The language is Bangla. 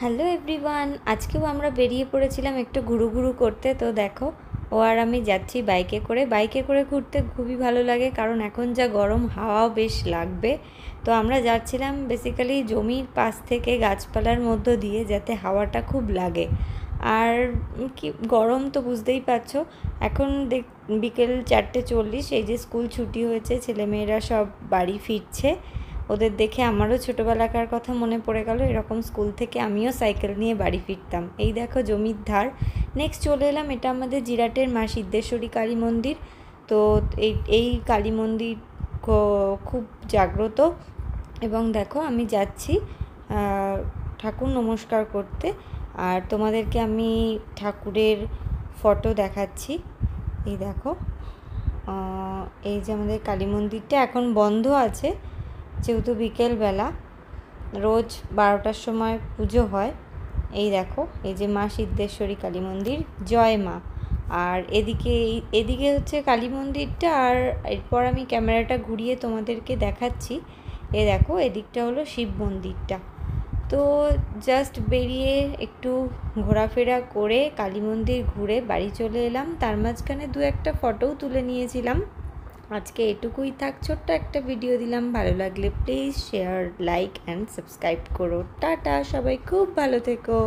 হ্যালো এভরিওয়ান আজকেও আমরা বেরিয়ে পড়েছিলাম একটু ঘুরু ঘুরু করতে তো দেখো ও আর আমি যাচ্ছি বাইকে করে বাইকে করে ঘুরতে খুবই ভালো লাগে কারণ এখন যা গরম হাওয়াও বেশ লাগবে তো আমরা যাচ্ছিলাম বেসিক্যালি জমির পাশ থেকে গাছপালার মধ্য দিয়ে যাতে হাওয়াটা খুব লাগে আর কি গরম তো বুঝতেই পারছো এখন দেখ বিকেল চারটে চল্লিশ এই যে স্কুল ছুটি হয়েছে ছেলেমেয়েরা সব বাড়ি ফিরছে ওদের দেখে আমারও ছোটোবেলাকার কথা মনে পড়ে গেল এরকম স্কুল থেকে আমিও সাইকেল নিয়ে বাড়ি ফিরতাম এই দেখো জমির ধার নেক্সট চলে এলাম এটা আমাদের জিরাটের মা সিদ্ধেশ্বরী কালী মন্দির তো এই এই কালী মন্দির খুব জাগ্রত এবং দেখো আমি যাচ্ছি ঠাকুর নমস্কার করতে আর তোমাদেরকে আমি ঠাকুরের ফটো দেখাচ্ছি এই দেখো এই যে আমাদের কালী মন্দিরটা এখন বন্ধ আছে যেহেতু বিকেলবেলা রোজ বারোটার সময় পুজো হয় এই দেখো এই যে মা সিদ্ধেশ্বরী কালী মন্দির জয় মা আর এদিকে এদিকে হচ্ছে কালী মন্দিরটা আর এরপর আমি ক্যামেরাটা ঘুরিয়ে তোমাদেরকে দেখাচ্ছি এ দেখো এদিকটা হলো শিব মন্দিরটা তো জাস্ট বেরিয়ে একটু ঘোরাফেরা করে কালী মন্দির ঘুরে বাড়ি চলে এলাম তার মাঝখানে দু একটা ফটোও তুলে নিয়েছিলাম আজকে এটুকুই থাক ছোট্ট একটা ভিডিও দিলাম ভালো লাগলে please share like and subscribe করো টাটা সবাই খুব ভালো থেকো